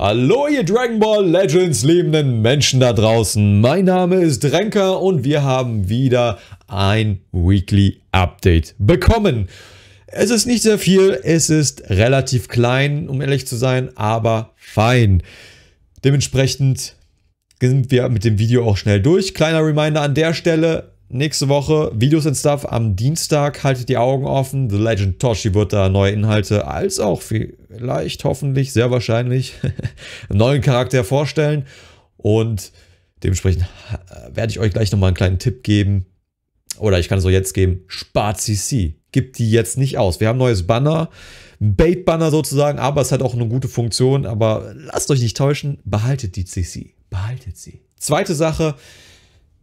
Hallo ihr Dragon Ball Legends lebenden Menschen da draußen. Mein Name ist Renker und wir haben wieder ein Weekly Update bekommen. Es ist nicht sehr viel, es ist relativ klein, um ehrlich zu sein, aber fein. Dementsprechend sind wir mit dem Video auch schnell durch. Kleiner Reminder an der Stelle, Nächste Woche Videos und Stuff am Dienstag. Haltet die Augen offen. The Legend Toshi wird da neue Inhalte als auch vielleicht, hoffentlich, sehr wahrscheinlich einen neuen Charakter vorstellen. Und dementsprechend äh, werde ich euch gleich nochmal einen kleinen Tipp geben. Oder ich kann es auch jetzt geben. Spart CC. Gibt die jetzt nicht aus. Wir haben ein neues Banner. Bait-Banner sozusagen. Aber es hat auch eine gute Funktion. Aber lasst euch nicht täuschen. Behaltet die CC. Behaltet sie. Zweite Sache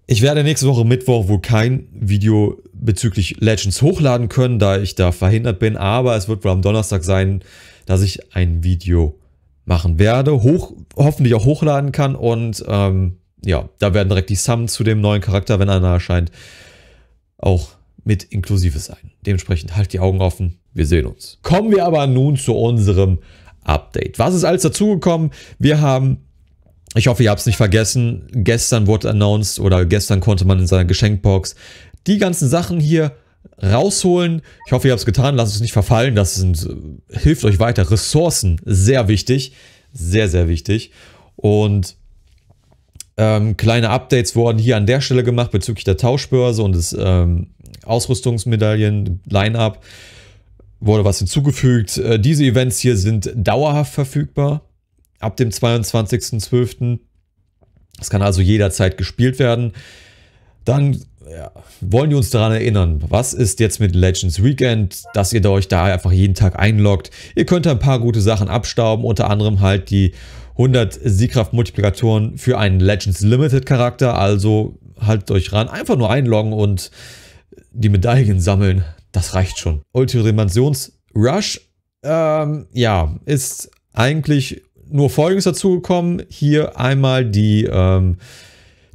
ich werde nächste Woche Mittwoch wohl kein Video bezüglich Legends hochladen können, da ich da verhindert bin, aber es wird wohl am Donnerstag sein, dass ich ein Video machen werde, hoch, hoffentlich auch hochladen kann und ähm, ja, da werden direkt die Summen zu dem neuen Charakter, wenn einer erscheint, auch mit inklusive sein. Dementsprechend halt die Augen offen, wir sehen uns. Kommen wir aber nun zu unserem Update. Was ist alles dazugekommen? Wir haben ich hoffe, ihr habt es nicht vergessen. Gestern wurde announced oder gestern konnte man in seiner Geschenkbox die ganzen Sachen hier rausholen. Ich hoffe, ihr habt es getan. Lasst es nicht verfallen. Das sind, äh, hilft euch weiter. Ressourcen, sehr wichtig. Sehr, sehr wichtig. Und ähm, kleine Updates wurden hier an der Stelle gemacht bezüglich der Tauschbörse und des ähm, Ausrüstungsmedaillen, Line-Up. Wurde was hinzugefügt. Äh, diese Events hier sind dauerhaft verfügbar ab dem 22.12. Es kann also jederzeit gespielt werden. Dann ja, wollen wir uns daran erinnern, was ist jetzt mit Legends Weekend, dass ihr da euch da einfach jeden Tag einloggt. Ihr könnt da ein paar gute Sachen abstauben, unter anderem halt die 100 Siegkraft-Multiplikatoren für einen Legends Limited-Charakter. Also haltet euch ran, einfach nur einloggen und die Medaillen sammeln. Das reicht schon. Ultidimensions Rush, ähm, ja, ist eigentlich nur Folgendes dazugekommen. Hier einmal die, ähm,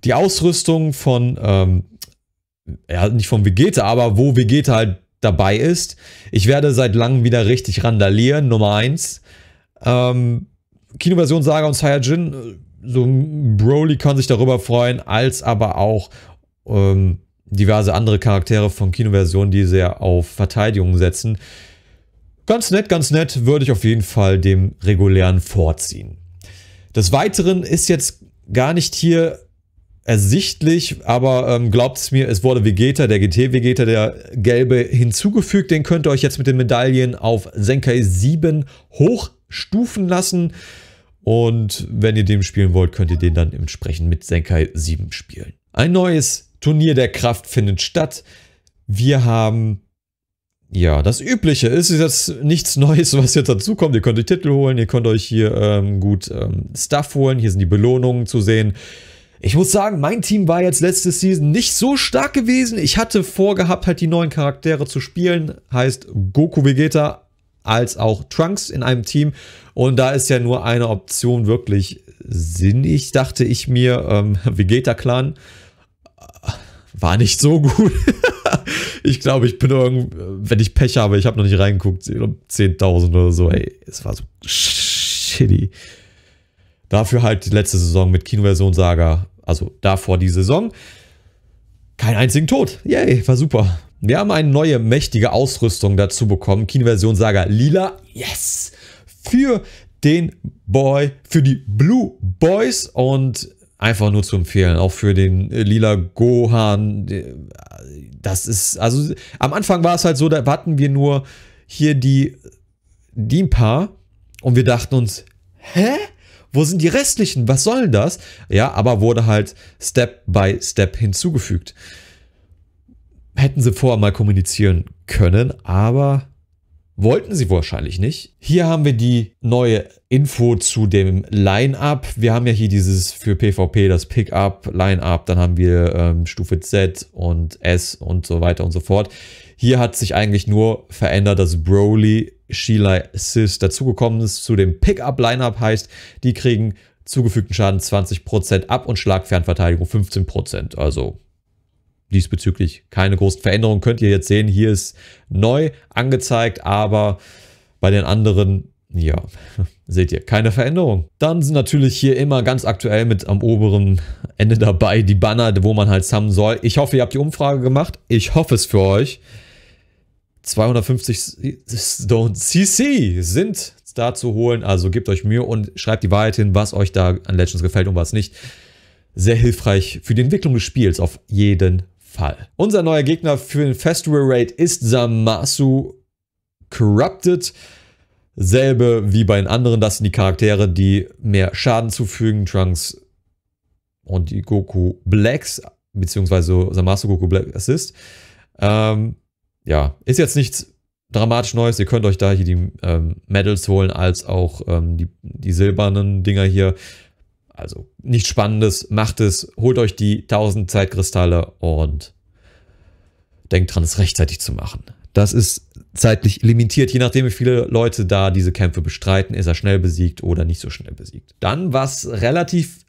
die Ausrüstung von, ähm, ja, nicht von Vegeta, aber wo Vegeta halt dabei ist. Ich werde seit langem wieder richtig randalieren, Nummer 1. Ähm, Kinoversion Saga und Saiyajin, äh, so Broly kann sich darüber freuen, als aber auch ähm, diverse andere Charaktere von Kinoversionen, die sehr auf Verteidigung setzen. Ganz nett, ganz nett, würde ich auf jeden Fall dem regulären vorziehen. Des Weiteren ist jetzt gar nicht hier ersichtlich, aber ähm, glaubt es mir, es wurde Vegeta, der GT-Vegeta, der gelbe, hinzugefügt. Den könnt ihr euch jetzt mit den Medaillen auf Senkai 7 hochstufen lassen. Und wenn ihr den spielen wollt, könnt ihr den dann entsprechend mit Senkai 7 spielen. Ein neues Turnier der Kraft findet statt. Wir haben ja, das Übliche ist jetzt nichts Neues, was jetzt dazukommt. Ihr könnt euch Titel holen, ihr könnt euch hier ähm, gut ähm, Stuff holen. Hier sind die Belohnungen zu sehen. Ich muss sagen, mein Team war jetzt letzte Season nicht so stark gewesen. Ich hatte vorgehabt, halt die neuen Charaktere zu spielen. Heißt Goku Vegeta als auch Trunks in einem Team. Und da ist ja nur eine Option wirklich sinnig, dachte ich mir. Ähm, Vegeta-Clan war nicht so gut. ich glaube, ich bin irgend, wenn ich Pech habe, ich habe noch nicht reingeguckt, 10.000 oder so. Ey, es war so shitty. Dafür halt die letzte Saison mit Kinoversion Saga, also davor die Saison. Kein einzigen Tod. Yay, war super. Wir haben eine neue mächtige Ausrüstung dazu bekommen. Kinoversion Saga Lila. Yes! Für den Boy, für die Blue Boys und einfach nur zu empfehlen. Auch für den äh, lila Gohan. Das ist, also am Anfang war es halt so, da hatten wir nur hier die, die ein paar und wir dachten uns, hä? Wo sind die restlichen? Was soll das? Ja, aber wurde halt Step by Step hinzugefügt. Hätten sie vorher mal kommunizieren können, aber Wollten sie wahrscheinlich nicht. Hier haben wir die neue Info zu dem Line-Up. Wir haben ja hier dieses für PvP, das Pick-Up, Line-Up, dann haben wir ähm, Stufe Z und S und so weiter und so fort. Hier hat sich eigentlich nur verändert, dass Broly, Sheila, Sis dazugekommen ist zu dem Pick-Up-Line-Up heißt, die kriegen zugefügten Schaden 20% ab und Schlagfernverteidigung 15%. Also diesbezüglich keine großen Veränderungen. Könnt ihr jetzt sehen, hier ist neu angezeigt, aber bei den anderen, ja, seht ihr, keine Veränderung. Dann sind natürlich hier immer ganz aktuell mit am oberen Ende dabei die Banner, wo man halt sammeln soll. Ich hoffe, ihr habt die Umfrage gemacht. Ich hoffe es für euch. 250 CC sind da zu holen. Also gebt euch Mühe und schreibt die Wahrheit hin, was euch da an Legends gefällt und was nicht. Sehr hilfreich für die Entwicklung des Spiels auf jeden Fall. Unser neuer Gegner für den Festival Raid ist Samasu Corrupted. Selbe wie bei den anderen, das sind die Charaktere, die mehr Schaden zufügen. Trunks und die Goku Blacks, beziehungsweise Samasu Goku Black Assist. Ähm, ja, ist jetzt nichts dramatisch Neues. Ihr könnt euch da hier die ähm, Medals holen, als auch ähm, die, die silbernen Dinger hier also nichts Spannendes, macht es, holt euch die 1000 Zeitkristalle und denkt dran, es rechtzeitig zu machen. Das ist zeitlich limitiert, je nachdem, wie viele Leute da diese Kämpfe bestreiten, ist er schnell besiegt oder nicht so schnell besiegt. Dann was relativ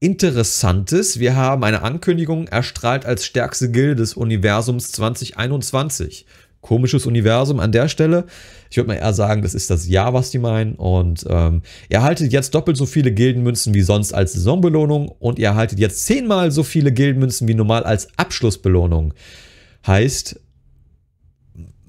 Interessantes, wir haben eine Ankündigung erstrahlt als stärkste Gilde des Universums 2021 komisches Universum an der Stelle. Ich würde mal eher sagen, das ist das Jahr, was die meinen. Und ähm, ihr erhaltet jetzt doppelt so viele Gildenmünzen wie sonst als Saisonbelohnung und ihr erhaltet jetzt zehnmal so viele Gildenmünzen wie normal als Abschlussbelohnung. Heißt,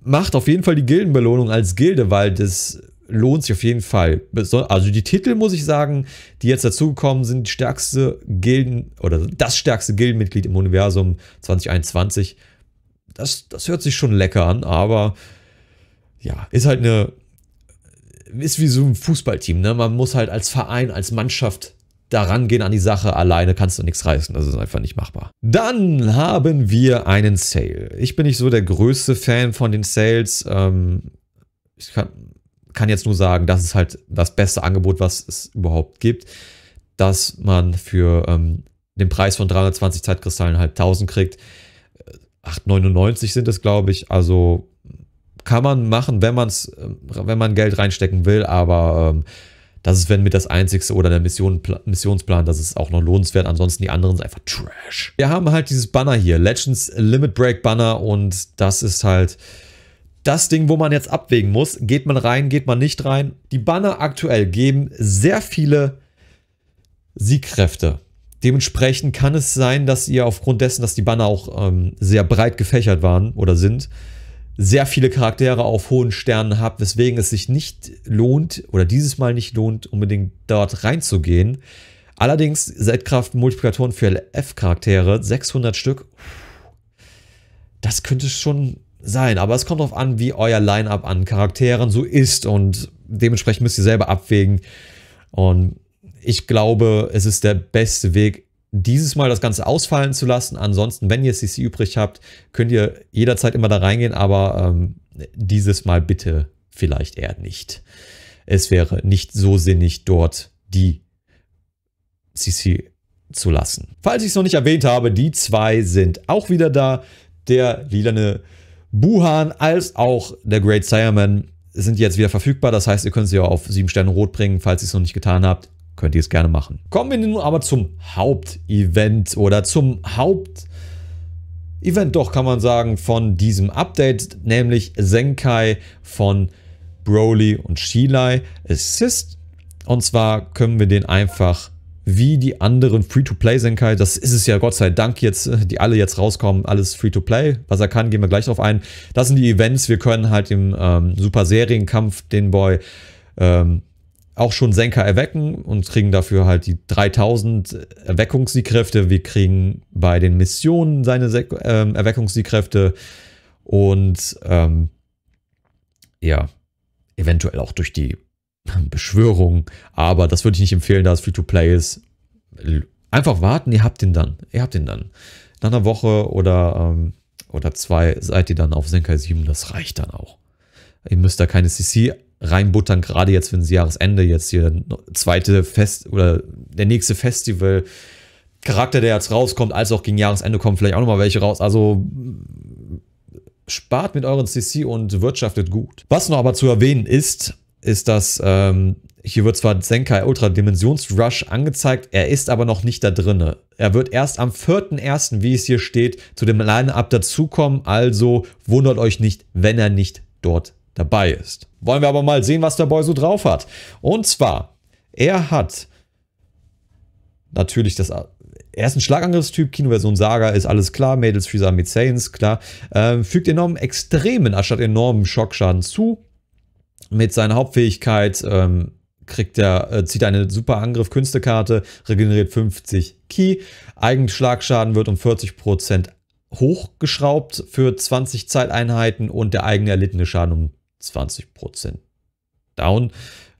macht auf jeden Fall die Gildenbelohnung als Gilde, weil das lohnt sich auf jeden Fall. Also die Titel, muss ich sagen, die jetzt dazugekommen sind, stärkste Gilden oder das stärkste Gildenmitglied im Universum 2021 das, das hört sich schon lecker an, aber ja, ist halt eine, ist wie so ein Fußballteam, ne? Man muss halt als Verein, als Mannschaft daran gehen an die Sache. Alleine kannst du nichts reißen. Das ist einfach nicht machbar. Dann haben wir einen Sale. Ich bin nicht so der größte Fan von den Sales. Ähm, ich kann, kann jetzt nur sagen, das ist halt das beste Angebot, was es überhaupt gibt, dass man für ähm, den Preis von 320 Zeitkristallen halt 1000 kriegt. 8,99 sind es, glaube ich. Also kann man machen, wenn, man's, äh, wenn man Geld reinstecken will, aber ähm, das ist, wenn mit das einzigste oder der Mission, Missionsplan, das ist auch noch lohnenswert. Ansonsten die anderen sind einfach Trash. Wir haben halt dieses Banner hier, Legends Limit Break Banner und das ist halt das Ding, wo man jetzt abwägen muss. Geht man rein, geht man nicht rein. Die Banner aktuell geben sehr viele Siegkräfte. Dementsprechend kann es sein, dass ihr aufgrund dessen, dass die Banner auch ähm, sehr breit gefächert waren oder sind, sehr viele Charaktere auf hohen Sternen habt, weswegen es sich nicht lohnt oder dieses Mal nicht lohnt, unbedingt dort reinzugehen. Allerdings Z-Kraft Multiplikatoren für LF-Charaktere, 600 Stück, das könnte schon sein, aber es kommt darauf an, wie euer Line-up an Charakteren so ist und dementsprechend müsst ihr selber abwägen. Und ich glaube, es ist der beste Weg, dieses Mal das Ganze ausfallen zu lassen. Ansonsten, wenn ihr CC übrig habt, könnt ihr jederzeit immer da reingehen, aber ähm, dieses Mal bitte vielleicht eher nicht. Es wäre nicht so sinnig, dort die CC zu lassen. Falls ich es noch nicht erwähnt habe, die zwei sind auch wieder da. Der lilane Buhan als auch der Great Sireman sind jetzt wieder verfügbar. Das heißt, ihr könnt sie auch auf 7 Sterne rot bringen, falls ihr es noch nicht getan habt könnt ihr es gerne machen. Kommen wir nun aber zum Hauptevent oder zum Haupt... Event doch kann man sagen von diesem Update, nämlich Senkai von Broly und Shilai Assist. Und zwar können wir den einfach wie die anderen Free-to-Play Senkai, das ist es ja Gott sei Dank jetzt, die alle jetzt rauskommen, alles Free-to-Play. Was er kann, gehen wir gleich drauf ein. Das sind die Events, wir können halt im ähm, super kampf den Boy ähm, auch schon Senker erwecken und kriegen dafür halt die 3000 Erweckungssiegkräfte. Wir kriegen bei den Missionen seine Sek ähm, Erweckungssiegkräfte und ähm, ja, eventuell auch durch die Beschwörung. Aber das würde ich nicht empfehlen, da es Free-to-Play ist. Einfach warten, ihr habt den dann. Ihr habt den dann. Nach einer Woche oder, ähm, oder zwei seid ihr dann auf Senkai 7. Das reicht dann auch. Ihr müsst da keine CC reinbuttern, gerade jetzt, wenn das Jahresende jetzt hier zweite Fest oder der nächste Festival Charakter, der jetzt rauskommt, als auch gegen Jahresende kommen vielleicht auch nochmal welche raus. Also spart mit euren CC und wirtschaftet gut. Was noch aber zu erwähnen ist, ist, dass ähm, hier wird zwar Zenkai Ultra Dimensions Rush angezeigt, er ist aber noch nicht da drinne. Er wird erst am 4.1., wie es hier steht, zu dem Line-Up dazukommen, also wundert euch nicht, wenn er nicht dort ist dabei ist. Wollen wir aber mal sehen, was der Boy so drauf hat. Und zwar, er hat natürlich das er ist ein Schlagangriffstyp, Kinoversion Saga, ist alles klar, Mädels, Freezer, mit Saiyans, klar. Ähm, fügt enormen extremen, anstatt enormen Schockschaden zu. Mit seiner Hauptfähigkeit ähm, kriegt er, äh, zieht eine super Angriff Künstekarte, regeneriert 50 Ki. Eigenschlagschaden wird um 40% hochgeschraubt für 20 Zeiteinheiten und der eigene erlittene Schaden um 20% down,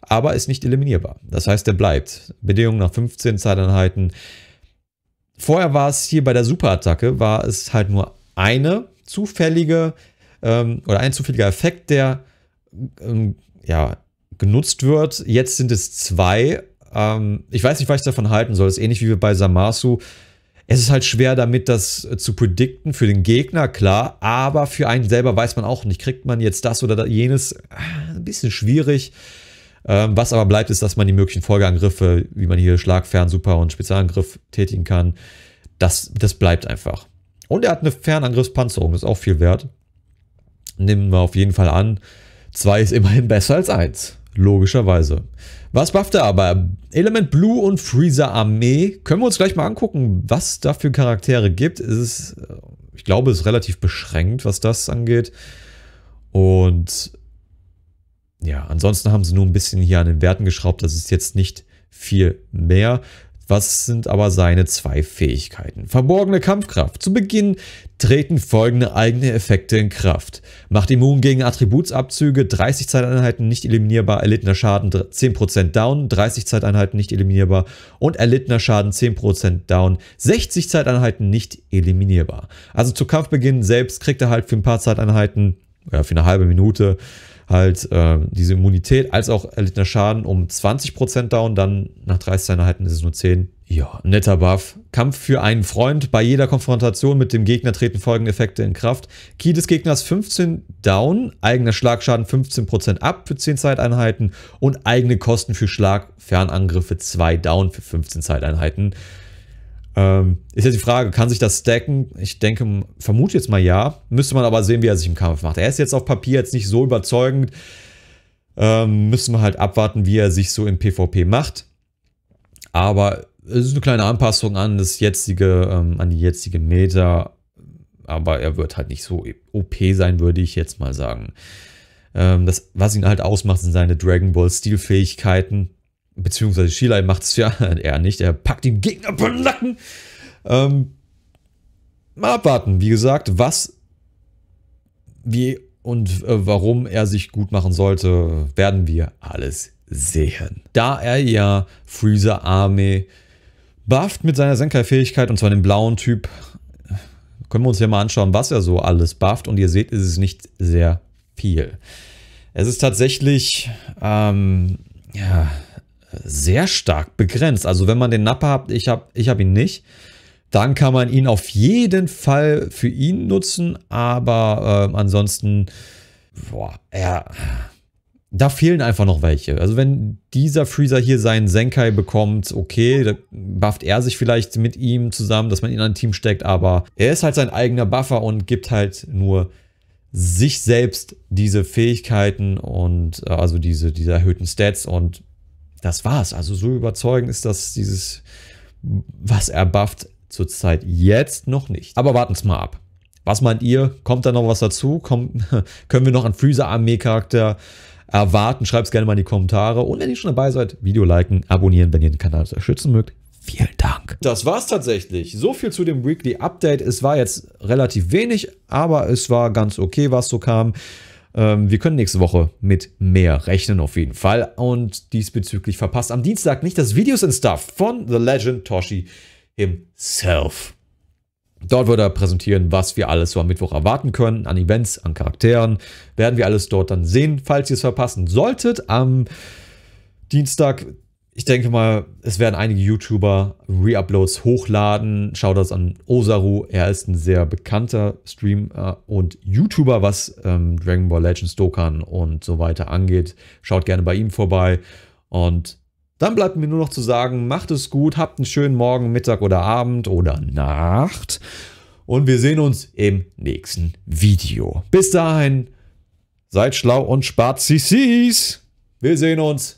aber ist nicht eliminierbar. Das heißt, er bleibt. Bedingung nach 15 Zeiteinheiten. Vorher war es hier bei der Superattacke, war es halt nur eine zufällige ähm, oder ein zufälliger Effekt, der ähm, ja, genutzt wird. Jetzt sind es zwei. Ähm, ich weiß nicht, was ich davon halten soll. Das ist ähnlich wie bei Samasu es ist halt schwer damit, das äh, zu predikten für den Gegner, klar, aber für einen selber weiß man auch nicht, kriegt man jetzt das oder jenes, äh, ein bisschen schwierig. Ähm, was aber bleibt, ist, dass man die möglichen Folgeangriffe, wie man hier Schlag, Fern, Super und Spezialangriff tätigen kann, das, das bleibt einfach. Und er hat eine Fernangriffspanzerung, ist auch viel wert. Nehmen wir auf jeden Fall an, zwei ist immerhin besser als eins, logischerweise. Was bufft er aber? Element Blue und Freezer Armee. Können wir uns gleich mal angucken, was da für Charaktere gibt. Es ist, äh, ich glaube, es ist relativ beschränkt, was das angeht. Und ja, ansonsten haben sie nur ein bisschen hier an den Werten geschraubt. Das ist jetzt nicht viel mehr. Was sind aber seine zwei Fähigkeiten? Verborgene Kampfkraft. Zu Beginn treten folgende eigene Effekte in Kraft. Macht immun gegen Attributsabzüge, 30 Zeiteinheiten nicht eliminierbar, erlittener Schaden 10% down, 30 Zeiteinheiten nicht eliminierbar und erlittener Schaden 10% down, 60 Zeiteinheiten nicht eliminierbar. Also zu Kampfbeginn selbst kriegt er halt für ein paar Zeiteinheiten, ja, für eine halbe Minute, halt äh, diese Immunität als auch erlittener Schaden um 20% down, dann nach 30 Einheiten ist es nur 10. Ja, netter Buff. Kampf für einen Freund. Bei jeder Konfrontation mit dem Gegner treten folgende Effekte in Kraft. Key des Gegners 15 down, eigener Schlagschaden 15% ab für 10 Zeiteinheiten und eigene Kosten für Schlagfernangriffe 2 down für 15 Zeiteinheiten. Ähm, ist jetzt die Frage, kann sich das stacken? Ich denke, vermute jetzt mal ja. Müsste man aber sehen, wie er sich im Kampf macht. Er ist jetzt auf Papier jetzt nicht so überzeugend. Ähm, müssen wir halt abwarten, wie er sich so im PvP macht. Aber es ist eine kleine Anpassung an das jetzige, ähm, an die jetzige Meta. Aber er wird halt nicht so OP sein, würde ich jetzt mal sagen. Ähm, das, was ihn halt ausmacht, sind seine Dragon Ball Stilfähigkeiten beziehungsweise Shilai macht es ja, er nicht, er packt den Gegner beim Nacken. Ähm, mal abwarten, wie gesagt, was, wie und äh, warum er sich gut machen sollte, werden wir alles sehen. Da er ja Freezer Arme bufft mit seiner Senkai-Fähigkeit und zwar den blauen Typ, können wir uns ja mal anschauen, was er so alles bufft und ihr seht, ist es nicht sehr viel. Es ist tatsächlich, ähm, ja, sehr stark begrenzt. Also wenn man den Napper hat, ich habe ich hab ihn nicht, dann kann man ihn auf jeden Fall für ihn nutzen, aber äh, ansonsten, boah, er, da fehlen einfach noch welche. Also wenn dieser Freezer hier seinen Senkai bekommt, okay, da bufft er sich vielleicht mit ihm zusammen, dass man ihn an ein Team steckt, aber er ist halt sein eigener Buffer und gibt halt nur sich selbst diese Fähigkeiten und äh, also diese, diese erhöhten Stats und das war's. Also so überzeugend ist das dieses, was er bufft, zurzeit jetzt noch nicht. Aber warten's mal ab. Was meint ihr? Kommt da noch was dazu? Kommt, können wir noch einen Freezer-Armee-Charakter erwarten? Schreibt es gerne mal in die Kommentare. Und wenn ihr schon dabei seid, Video liken, abonnieren, wenn ihr den Kanal unterstützen mögt. Vielen Dank. Das war's tatsächlich. So viel zu dem Weekly Update. Es war jetzt relativ wenig, aber es war ganz okay, was so kam. Ähm, wir können nächste Woche mit mehr rechnen auf jeden Fall. Und diesbezüglich verpasst am Dienstag nicht das Videos and Stuff von The Legend Toshi himself. Dort wird er präsentieren, was wir alles so am Mittwoch erwarten können, an Events, an Charakteren. Werden wir alles dort dann sehen, falls ihr es verpassen solltet. Am Dienstag ich denke mal, es werden einige YouTuber Reuploads hochladen. das an Osaru. Er ist ein sehr bekannter Streamer äh, und YouTuber, was ähm, Dragon Ball Legends, Dokkan und so weiter angeht. Schaut gerne bei ihm vorbei. Und dann bleibt mir nur noch zu sagen, macht es gut, habt einen schönen Morgen, Mittag oder Abend oder Nacht. Und wir sehen uns im nächsten Video. Bis dahin, seid schlau und spart CCs. Wir sehen uns.